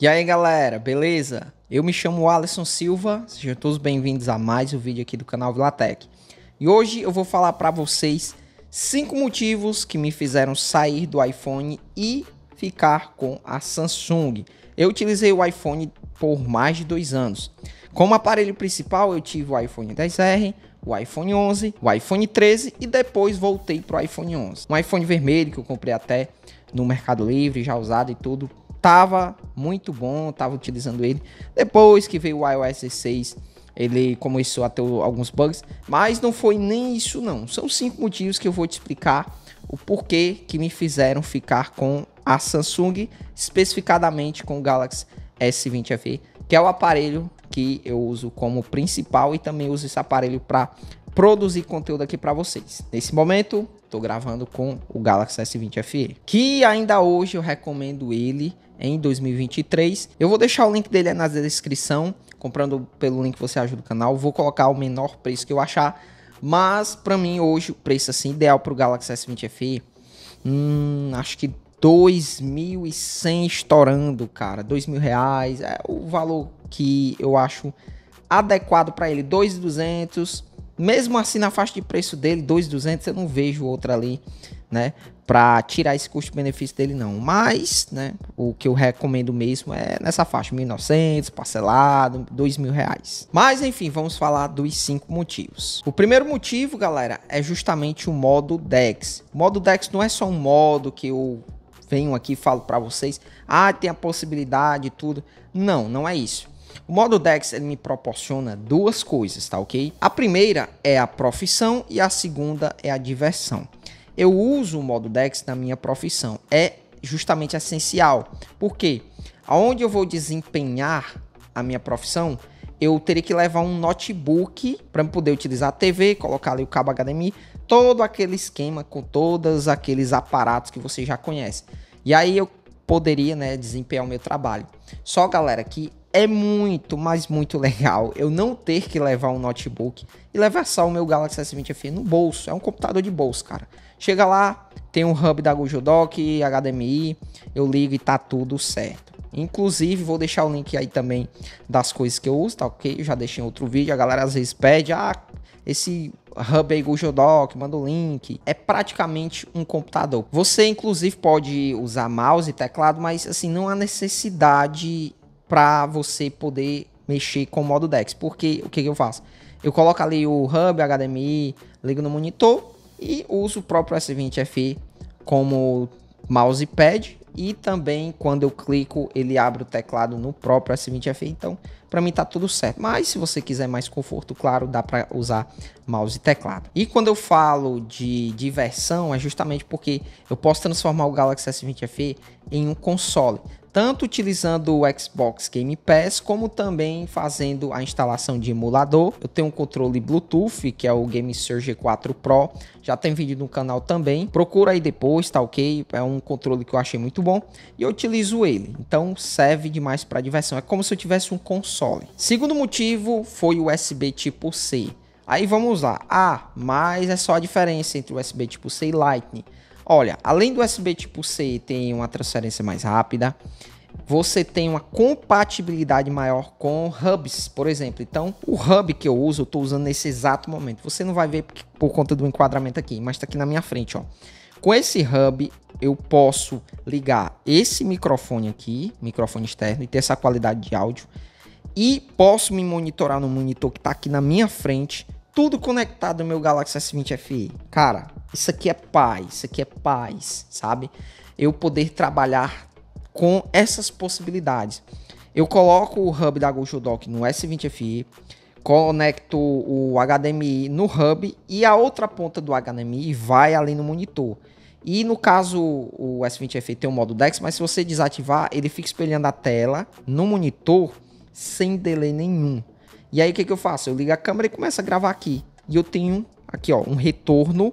E aí galera, beleza? Eu me chamo Alisson Silva, sejam todos bem-vindos a mais um vídeo aqui do canal Vilatec. E hoje eu vou falar para vocês 5 motivos que me fizeram sair do iPhone e ficar com a Samsung. Eu utilizei o iPhone por mais de dois anos. Como aparelho principal, eu tive o iPhone 10R, o iPhone 11, o iPhone 13 e depois voltei para o iPhone 11. Um iPhone vermelho que eu comprei até no Mercado Livre, já usado e tudo, tava muito bom, tava utilizando ele. Depois que veio o iOS 6, ele começou a ter alguns bugs, mas não foi nem isso não. São cinco motivos que eu vou te explicar o porquê que me fizeram ficar com a Samsung, especificadamente com o Galaxy S20 FE, que é o aparelho que eu uso como principal e também uso esse aparelho para produzir conteúdo aqui para vocês. Nesse momento, estou gravando com o Galaxy S20 FE, que ainda hoje eu recomendo ele em 2023. Eu vou deixar o link dele na descrição. Comprando pelo link você ajuda o canal. Vou colocar o menor preço que eu achar. Mas para mim hoje o preço assim ideal para o Galaxy S20 FE, hum, acho que 2.100 estourando, cara, 2.000 reais é o valor que eu acho adequado para ele, 2.200. Mesmo assim na faixa de preço dele, 2.200 eu não vejo outra ali né? Para tirar esse custo-benefício dele, não. Mas, né? O que eu recomendo mesmo é nessa faixa: 1.900, parcelado, mil reais. Mas, enfim, vamos falar dos cinco motivos. O primeiro motivo, galera, é justamente o modo DEX. O modo DEX não é só um modo que eu venho aqui e falo para vocês: ah, tem a possibilidade e tudo. Não, não é isso. O modo DEX ele me proporciona duas coisas, tá ok? A primeira é a profissão e a segunda é a diversão eu uso o modo DEX na minha profissão. É justamente essencial, porque aonde eu vou desempenhar a minha profissão, eu teria que levar um notebook para poder utilizar a TV, colocar ali o cabo HDMI, todo aquele esquema com todos aqueles aparatos que você já conhece. E aí eu poderia, né, desempenhar o meu trabalho. Só galera que é muito, mas muito legal eu não ter que levar um notebook e levar só o meu Galaxy S20 FE no bolso. É um computador de bolso, cara. Chega lá, tem um hub da Google HDMI, eu ligo e tá tudo certo. Inclusive, vou deixar o link aí também das coisas que eu uso, tá ok? Eu já deixei em outro vídeo, a galera às vezes pede, ah, esse hub aí Google manda o link. É praticamente um computador. Você, inclusive, pode usar mouse e teclado, mas assim, não há necessidade para você poder mexer com o modo DeX. Porque o que, que eu faço? Eu coloco ali o hub, HDMI, ligo no monitor e uso o próprio S20FE como mousepad e também quando eu clico ele abre o teclado no próprio S20FE, então para mim tá tudo certo. Mas se você quiser mais conforto, claro, dá para usar mouse e teclado. E quando eu falo de diversão é justamente porque eu posso transformar o Galaxy S20 FE em um console tanto utilizando o Xbox Game Pass, como também fazendo a instalação de emulador. Eu tenho um controle Bluetooth, que é o Game Surge 4 Pro, já tem vídeo no canal também. Procura aí depois, tá ok? É um controle que eu achei muito bom e eu utilizo ele. Então serve demais para diversão. É como se eu tivesse um console. Segundo motivo foi o USB tipo C. Aí vamos lá. Ah, mas é só a diferença entre o USB tipo C e Lightning. Olha, além do USB tipo C, tem uma transferência mais rápida. Você tem uma compatibilidade maior com hubs, por exemplo. Então, o hub que eu uso, eu estou usando nesse exato momento. Você não vai ver por conta do enquadramento aqui, mas está aqui na minha frente, ó. Com esse hub, eu posso ligar esse microfone aqui, microfone externo, e ter essa qualidade de áudio. E posso me monitorar no monitor que está aqui na minha frente tudo conectado no meu Galaxy S20 FE. Cara, isso aqui é paz, isso aqui é paz, sabe? Eu poder trabalhar com essas possibilidades. Eu coloco o hub da Google Dock no S20 FE, conecto o HDMI no hub e a outra ponta do HDMI vai ali no monitor. E no caso, o S20 FE tem o modo DeX, mas se você desativar, ele fica espelhando a tela no monitor sem delay nenhum. E aí o que, que eu faço? Eu ligo a câmera e começo a gravar aqui. E eu tenho aqui, ó, um retorno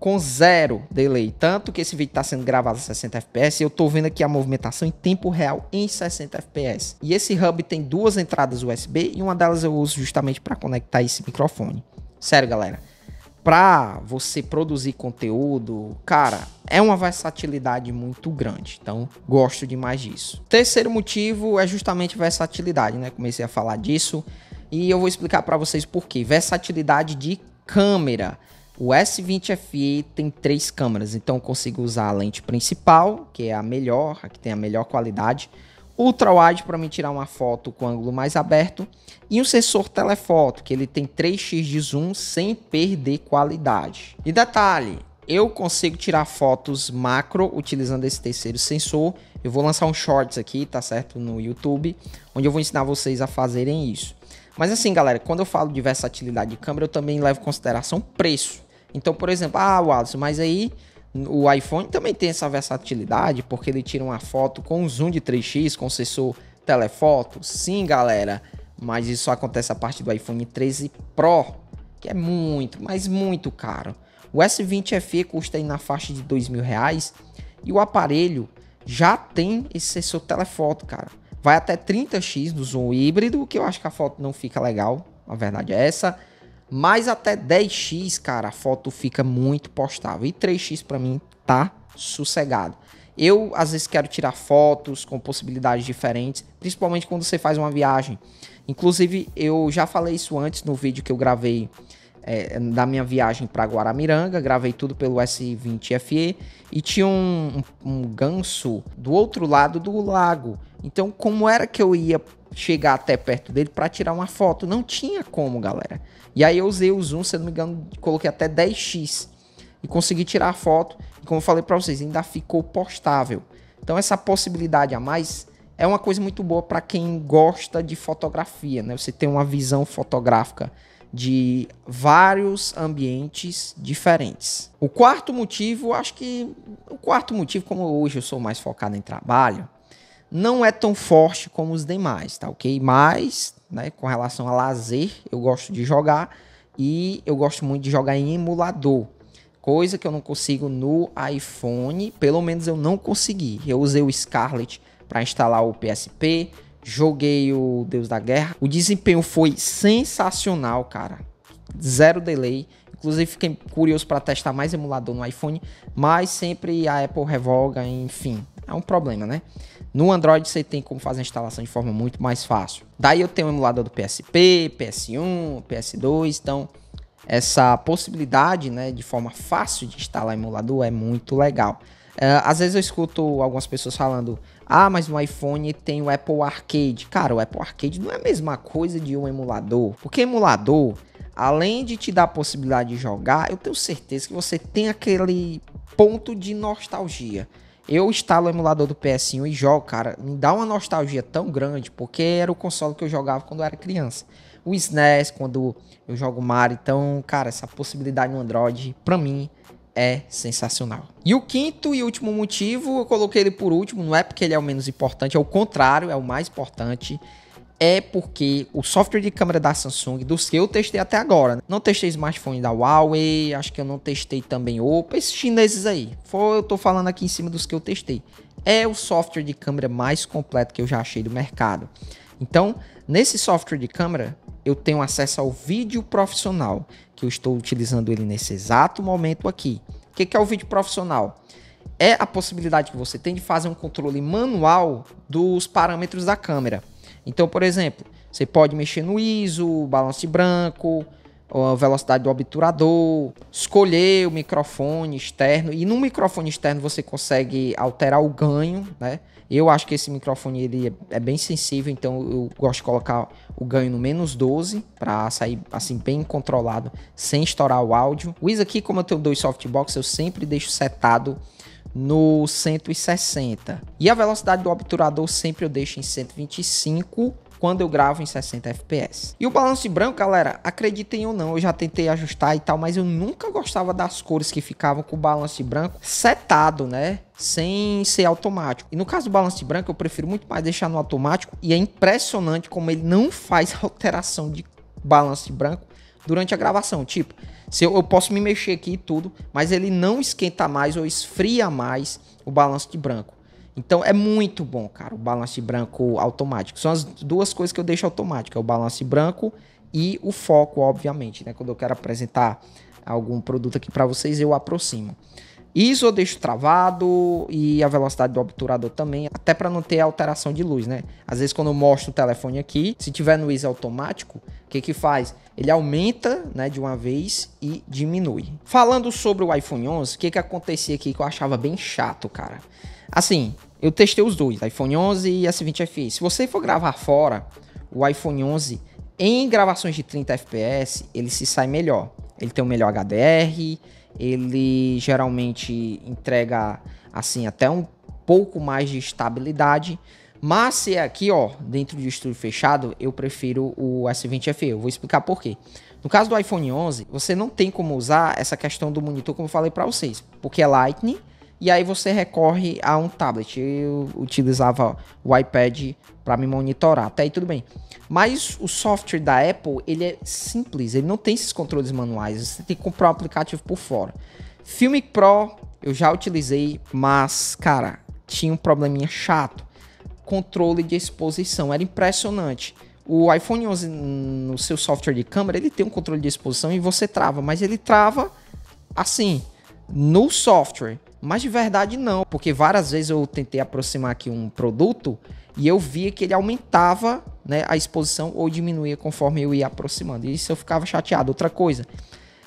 com zero delay. Tanto que esse vídeo está sendo gravado a 60 fps eu estou vendo aqui a movimentação em tempo real em 60 fps. E esse hub tem duas entradas USB e uma delas eu uso justamente para conectar esse microfone. Sério, galera. Para você produzir conteúdo, cara, é uma versatilidade muito grande. Então, gosto demais disso. Terceiro motivo é justamente versatilidade, né? Comecei a falar disso. E eu vou explicar para vocês por quê. Versatilidade de câmera. O S20 FE tem três câmeras, então eu consigo usar a lente principal, que é a melhor, a que tem a melhor qualidade, ultra wide para me tirar uma foto com ângulo mais aberto e um sensor telefoto, que ele tem 3x de zoom sem perder qualidade. E detalhe, eu consigo tirar fotos macro utilizando esse terceiro sensor eu vou lançar um shorts aqui, tá certo? No YouTube, onde eu vou ensinar vocês a fazerem isso. Mas assim, galera, quando eu falo de versatilidade de câmera, eu também levo em consideração preço. Então, por exemplo, ah, Wallace, mas aí o iPhone também tem essa versatilidade, porque ele tira uma foto com zoom de 3x, com sensor telefoto. Sim, galera, mas isso acontece a partir do iPhone 13 Pro, que é muito, mas muito caro. O S20 FE custa aí na faixa de dois mil reais e o aparelho já tem esse sensor telefoto, cara. Vai até 30x no zoom híbrido, que eu acho que a foto não fica legal, a verdade é essa. Mas até 10x, cara, a foto fica muito postável. E 3x para mim tá sossegado. Eu às vezes quero tirar fotos com possibilidades diferentes, principalmente quando você faz uma viagem. Inclusive, eu já falei isso antes no vídeo que eu gravei é, da minha viagem para Guaramiranga, gravei tudo pelo S20FE e tinha um, um, um ganso do outro lado do lago. Então, como era que eu ia chegar até perto dele para tirar uma foto? Não tinha como, galera. E aí eu usei o zoom, se não me engano, coloquei até 10x e consegui tirar a foto. E como eu falei para vocês, ainda ficou postável. Então, essa possibilidade a mais é uma coisa muito boa para quem gosta de fotografia, né? Você tem uma visão fotográfica de vários ambientes diferentes. O quarto motivo, acho que o quarto motivo, como hoje eu sou mais focado em trabalho, não é tão forte como os demais, tá ok? Mas, né, com relação a lazer, eu gosto de jogar e eu gosto muito de jogar em emulador. Coisa que eu não consigo no iPhone, pelo menos eu não consegui. Eu usei o Scarlett para instalar o PSP, joguei o Deus da Guerra. O desempenho foi sensacional, cara. Zero delay. Inclusive, fiquei curioso para testar mais emulador no iPhone, mas sempre a Apple revoga, enfim. É um problema, né? No Android você tem como fazer a instalação de forma muito mais fácil. Daí eu tenho o emulador do PSP, PS1, PS2, então essa possibilidade, né, de forma fácil de instalar emulador é muito legal. Uh, às vezes eu escuto algumas pessoas falando, ah, mas no iPhone tem o Apple Arcade. Cara, o Apple Arcade não é a mesma coisa de um emulador. Porque emulador, além de te dar a possibilidade de jogar, eu tenho certeza que você tem aquele ponto de nostalgia. Eu instalo o emulador do PS1 e jogo, cara, me dá uma nostalgia tão grande, porque era o console que eu jogava quando eu era criança. O SNES, quando eu jogo Mario, então, cara, essa possibilidade no Android, pra mim, é sensacional. E o quinto e último motivo, eu coloquei ele por último, não é porque ele é o menos importante, é o contrário, é o mais importante. É porque o software de câmera da Samsung, dos que eu testei até agora, né? não testei smartphone da Huawei, acho que eu não testei também Oppo, esses chineses aí. Foi, eu tô falando aqui em cima dos que eu testei. É o software de câmera mais completo que eu já achei do mercado. Então, nesse software de câmera, eu tenho acesso ao vídeo profissional que eu estou utilizando ele nesse exato momento aqui. O que, que é o vídeo profissional? É a possibilidade que você tem de fazer um controle manual dos parâmetros da câmera. Então, por exemplo, você pode mexer no ISO, balanço branco, a velocidade do obturador, escolher o microfone externo. E no microfone externo você consegue alterar o ganho, né? Eu acho que esse microfone ele é, é bem sensível, então eu gosto de colocar o ganho no menos 12 para sair assim bem controlado, sem estourar o áudio. O Wiz aqui, como eu tenho dois softbox, eu sempre deixo setado no 160. E a velocidade do obturador sempre eu deixo em 125 quando eu gravo em 60 FPS. E o balanço branco, galera, acreditem ou não, eu já tentei ajustar e tal, mas eu nunca gostava das cores que ficavam com o balance branco setado, né? sem ser automático. E no caso do balance branco, eu prefiro muito mais deixar no automático e é impressionante como ele não faz alteração de balance branco durante a gravação. Tipo, se eu, eu posso me mexer aqui e tudo, mas ele não esquenta mais ou esfria mais o balance de branco. Então é muito bom, cara, o balance branco automático. São as duas coisas que eu deixo automático, é o balance branco e o foco, obviamente, né? Quando eu quero apresentar algum produto aqui para vocês, eu aproximo. Isso eu deixo travado e a velocidade do obturador também, até para não ter alteração de luz, né? Às vezes quando eu mostro o telefone aqui, se tiver no ISO automático, que que faz? Ele aumenta, né, de uma vez e diminui. Falando sobre o iPhone 11, o que que acontecia aqui que eu achava bem chato, cara? Assim, eu testei os dois, iPhone 11 e S20 FE. Se você for gravar fora, o iPhone 11 em gravações de 30 FPS, ele se sai melhor. Ele tem o um melhor HDR, ele geralmente entrega assim até um pouco mais de estabilidade. Mas se é aqui, ó, dentro de estúdio fechado, eu prefiro o S20 FE. Eu vou explicar por quê. No caso do iPhone 11, você não tem como usar essa questão do monitor como eu falei para vocês, porque é Lightning e aí você recorre a um tablet. Eu utilizava o iPad para me monitorar, até aí tudo bem. Mas o software da Apple, ele é simples, ele não tem esses controles manuais, você tem que comprar o um aplicativo por fora. Filmic Pro eu já utilizei, mas cara, tinha um probleminha chato controle de exposição. Era impressionante. O iPhone 11 no seu software de câmera, ele tem um controle de exposição e você trava, mas ele trava assim, no software. Mas de verdade não, porque várias vezes eu tentei aproximar aqui um produto e eu via que ele aumentava né, a exposição ou diminuía conforme eu ia aproximando. E isso eu ficava chateado. Outra coisa,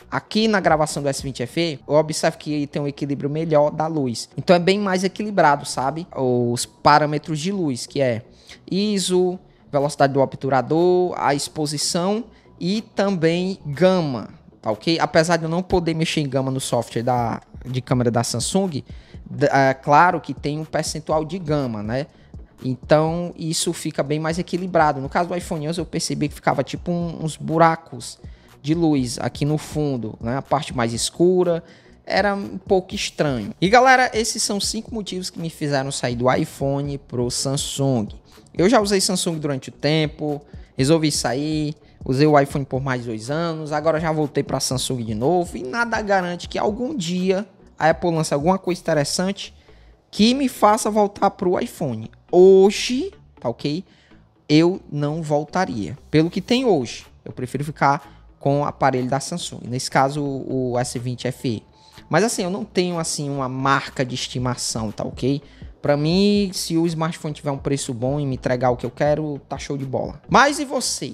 Aqui na gravação do S20FE, eu observo que ele tem um equilíbrio melhor da luz. Então é bem mais equilibrado, sabe? Os parâmetros de luz, que é ISO, velocidade do obturador, a exposição e também gama, tá ok? Apesar de eu não poder mexer em gama no software da, de câmera da Samsung, é claro que tem um percentual de gama, né? Então isso fica bem mais equilibrado. No caso do iPhone 11 eu percebi que ficava tipo um, uns buracos de luz aqui no fundo, né? a parte mais escura, era um pouco estranho. E galera, esses são cinco motivos que me fizeram sair do iPhone pro Samsung. Eu já usei Samsung durante o tempo, resolvi sair, usei o iPhone por mais dois anos, agora já voltei para Samsung de novo e nada garante que algum dia a Apple lance alguma coisa interessante que me faça voltar pro iPhone. Hoje, tá ok? Eu não voltaria. Pelo que tem hoje, eu prefiro ficar com o aparelho da Samsung, nesse caso o S20 FE. Mas assim, eu não tenho assim uma marca de estimação, tá ok? Para mim, se o smartphone tiver um preço bom e me entregar o que eu quero, tá show de bola. Mas e você?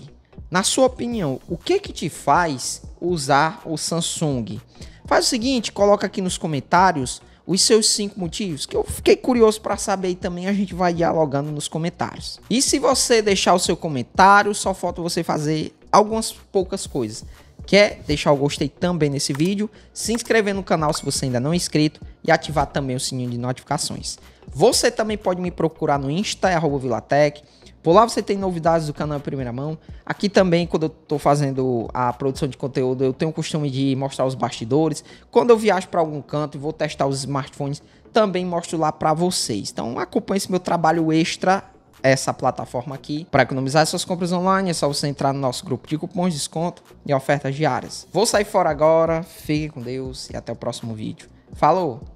Na sua opinião, o que que te faz usar o Samsung? Faz o seguinte, coloca aqui nos comentários os seus cinco motivos, que eu fiquei curioso para saber e também a gente vai dialogando nos comentários. E se você deixar o seu comentário, só falta você fazer algumas poucas coisas. Quer deixar o gostei também nesse vídeo, se inscrever no canal se você ainda não é inscrito e ativar também o sininho de notificações. Você também pode me procurar no Insta, é Vilatec. Por lá você tem novidades do canal em primeira mão. Aqui também, quando eu estou fazendo a produção de conteúdo, eu tenho o costume de mostrar os bastidores. Quando eu viajo para algum canto e vou testar os smartphones, também mostro lá para vocês. Então acompanhe esse meu trabalho extra essa plataforma aqui. Para economizar suas compras online, é só você entrar no nosso grupo de cupons, de desconto e ofertas diárias. Vou sair fora agora, fique com Deus e até o próximo vídeo. Falou!